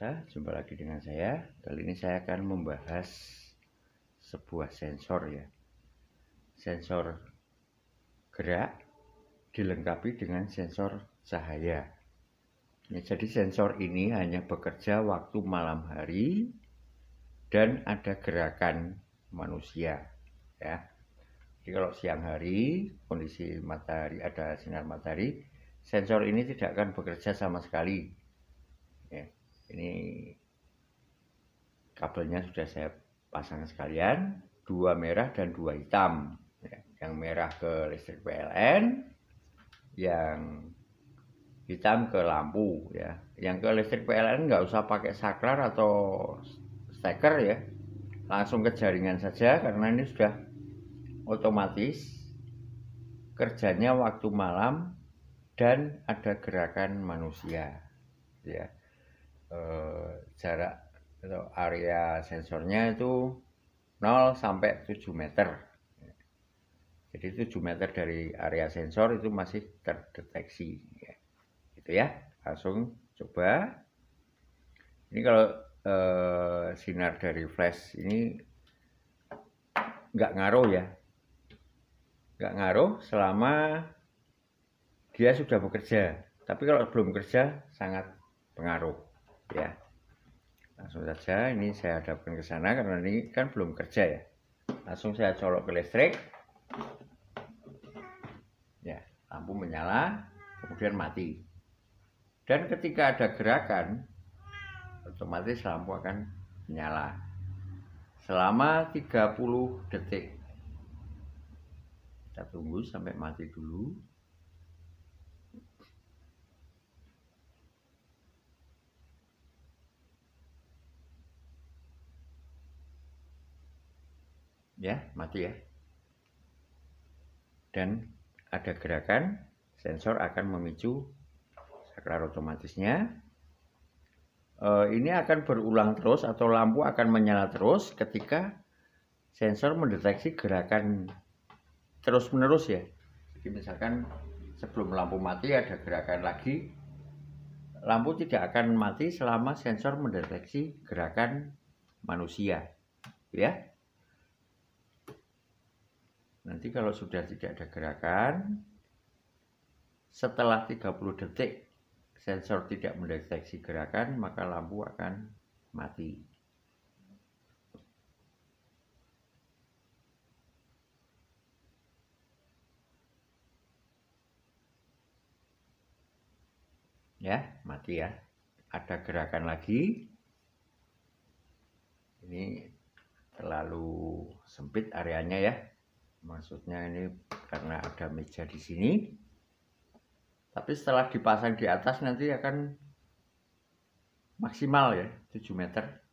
Pemirsa, jumpa lagi dengan saya. Kali ini saya akan membahas sebuah sensor ya. Sensor gerak dilengkapi dengan sensor cahaya. Ya, jadi sensor ini hanya bekerja waktu malam hari dan ada gerakan manusia ya. Jadi kalau siang hari kondisi matahari ada sinar matahari, sensor ini tidak akan bekerja sama sekali ini kabelnya sudah saya pasang sekalian dua merah dan dua hitam ya. yang merah ke listrik PLN yang hitam ke lampu ya yang ke listrik PLN nggak usah pakai saklar atau steker ya langsung ke jaringan saja karena ini sudah otomatis kerjanya waktu malam dan ada gerakan manusia ya eh, jarak atau area sensornya itu 0 sampai 7 meter. Jadi 7 meter dari area sensor itu masih terdeteksi. Ya. Gitu ya. Langsung coba. Ini kalau eh, sinar dari flash ini nggak ngaruh ya. Nggak ngaruh selama dia sudah bekerja. Tapi kalau belum kerja sangat pengaruh ya langsung saja ini saya hadapkan ke sana karena ini kan belum kerja ya langsung saya colok ke listrik ya lampu menyala kemudian mati dan ketika ada gerakan otomatis lampu akan menyala selama 30 detik kita tunggu sampai mati dulu ya mati ya dan ada gerakan sensor akan memicu saklar otomatisnya eh, ini akan berulang terus atau lampu akan menyala terus ketika sensor mendeteksi gerakan terus menerus ya jadi misalkan sebelum lampu mati ada gerakan lagi lampu tidak akan mati selama sensor mendeteksi gerakan manusia ya Nanti kalau sudah tidak ada gerakan, setelah 30 detik sensor tidak mendeteksi gerakan, maka lampu akan mati. Ya, mati ya. Ada gerakan lagi. Ini terlalu sempit areanya ya maksudnya ini karena ada meja di sini tapi setelah dipasang di atas nanti akan maksimal ya 7 meter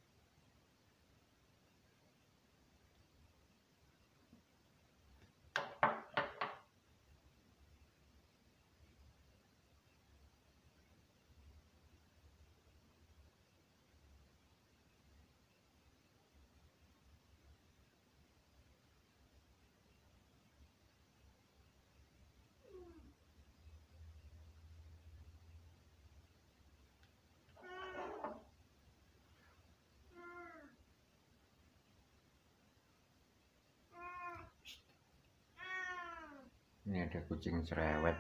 ini ada kucing cerewet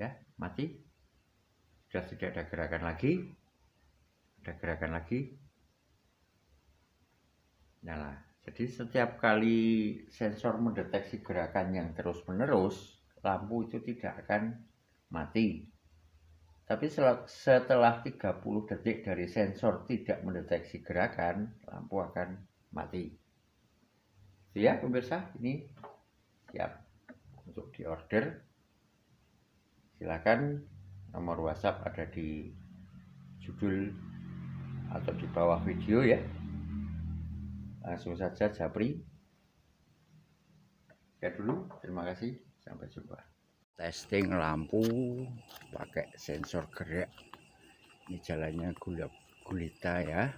ya mati sudah tidak ada gerakan lagi ada gerakan lagi nyala jadi setiap kali sensor mendeteksi gerakan yang terus menerus lampu itu tidak akan mati tapi setelah 30 detik dari sensor tidak mendeteksi gerakan, lampu akan mati. Ya, pemirsa, ini siap untuk diorder. Silakan nomor WhatsApp ada di judul atau di bawah video ya. Langsung saja Japri. Ya dulu, terima kasih. Sampai jumpa testing lampu pakai sensor gerak ini jalannya gulap gulita ya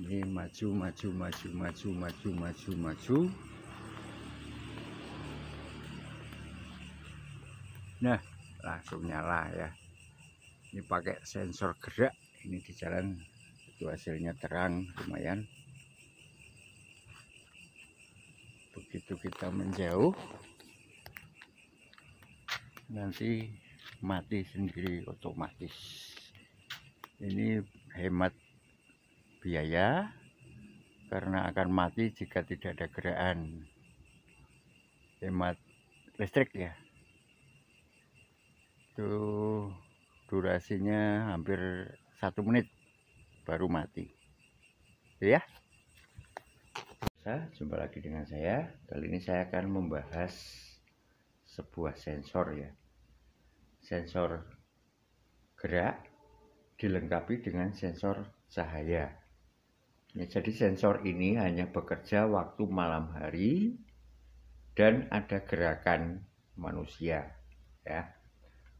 ini maju maju maju maju maju maju maju nah langsung nyala ya ini pakai sensor gerak ini di jalan itu hasilnya terang lumayan begitu kita menjauh nanti mati sendiri otomatis ini hemat biaya karena akan mati jika tidak ada gerakan hemat listrik ya itu durasinya hampir satu menit baru mati ya jumpa lagi dengan saya kali ini saya akan membahas sebuah sensor ya. Sensor gerak dilengkapi dengan sensor cahaya. Ya, jadi sensor ini hanya bekerja waktu malam hari dan ada gerakan manusia ya.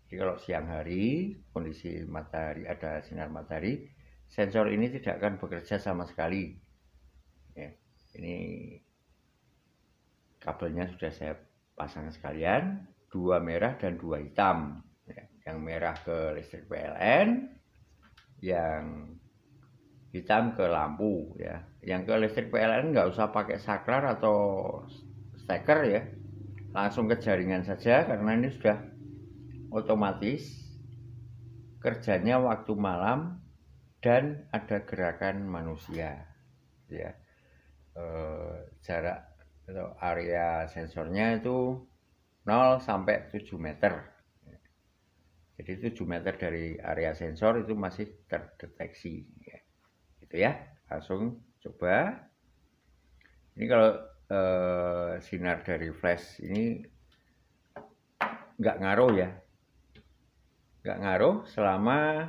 Jadi kalau siang hari kondisi matahari ada sinar matahari, sensor ini tidak akan bekerja sama sekali. Ya, ini kabelnya sudah saya pasangan sekalian dua merah dan dua hitam ya, yang merah ke listrik PLN yang hitam ke lampu ya yang ke listrik PLN nggak usah pakai saklar atau steker ya langsung ke jaringan saja karena ini sudah otomatis kerjanya waktu malam dan ada gerakan manusia ya e, jarak kalau area sensornya itu 0 sampai 7 meter. Jadi 7 meter dari area sensor itu masih terdeteksi. Gitu ya. Langsung coba. Ini kalau eh, sinar dari flash ini nggak ngaruh ya. Nggak ngaruh selama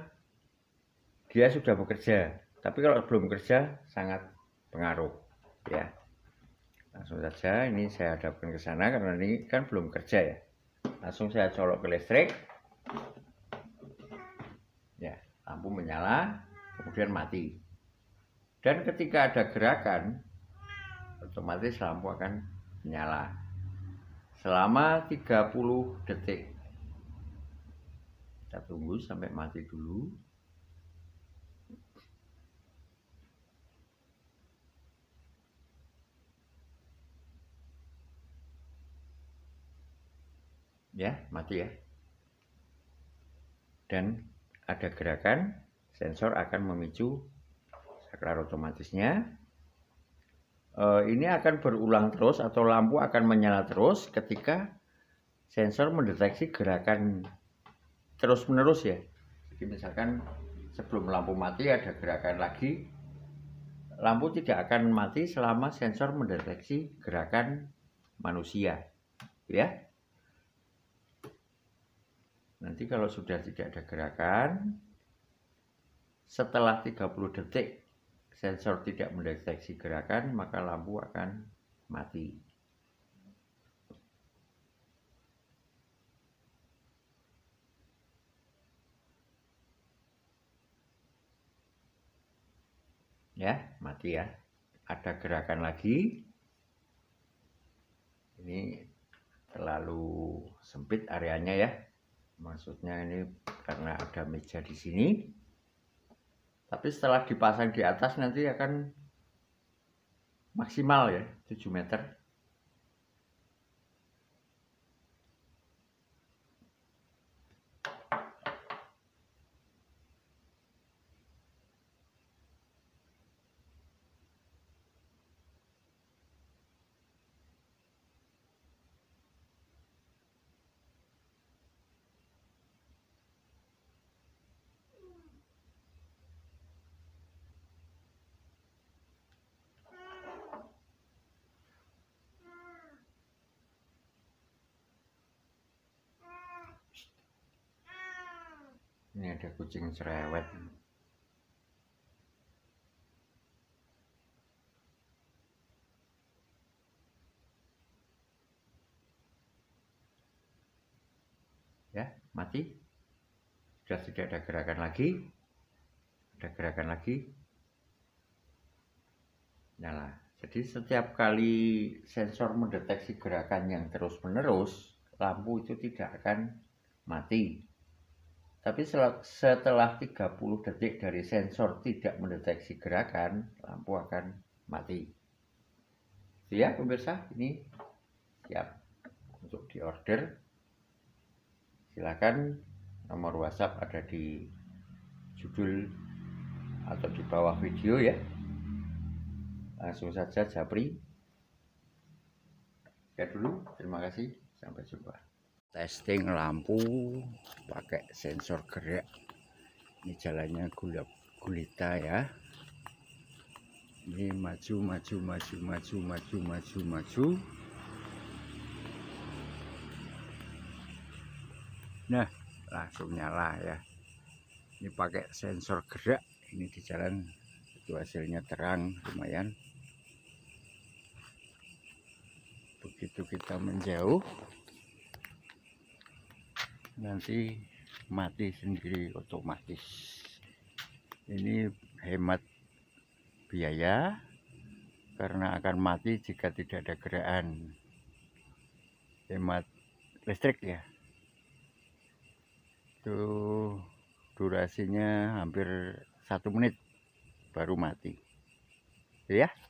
dia sudah bekerja. Tapi kalau belum kerja sangat pengaruh ya langsung saja ini saya hadapkan ke sana karena ini kan belum kerja ya langsung saya colok ke listrik ya lampu menyala kemudian mati dan ketika ada gerakan otomatis lampu akan menyala selama 30 detik kita tunggu sampai mati dulu ya mati ya dan ada gerakan sensor akan memicu saklar otomatisnya eh, ini akan berulang terus atau lampu akan menyala terus ketika sensor mendeteksi gerakan terus menerus ya jadi misalkan sebelum lampu mati ada gerakan lagi lampu tidak akan mati selama sensor mendeteksi gerakan manusia ya Nanti kalau sudah tidak ada gerakan, setelah 30 detik sensor tidak mendeteksi gerakan, maka lampu akan mati. Ya, mati ya. Ada gerakan lagi. Ini terlalu sempit areanya ya maksudnya ini karena ada meja di sini tapi setelah dipasang di atas nanti akan maksimal ya 7 meter ini ada kucing cerewet ya mati sudah tidak ada gerakan lagi ada gerakan lagi nyala jadi setiap kali sensor mendeteksi gerakan yang terus menerus lampu itu tidak akan mati tapi setelah 30 detik dari sensor tidak mendeteksi gerakan, lampu akan mati. Ya, pemirsa, ini siap untuk diorder. Silakan nomor WhatsApp ada di judul atau di bawah video ya. Langsung saja Japri. Ya dulu, terima kasih. Sampai jumpa testing lampu pakai sensor gerak ini jalannya gulap gulita ya ini maju maju maju maju maju maju maju nah langsung nyala ya ini pakai sensor gerak ini di jalan itu hasilnya terang lumayan begitu kita menjauh nanti mati sendiri otomatis ini hemat biaya karena akan mati jika tidak ada gerakan hemat listrik ya itu durasinya hampir satu menit baru mati ya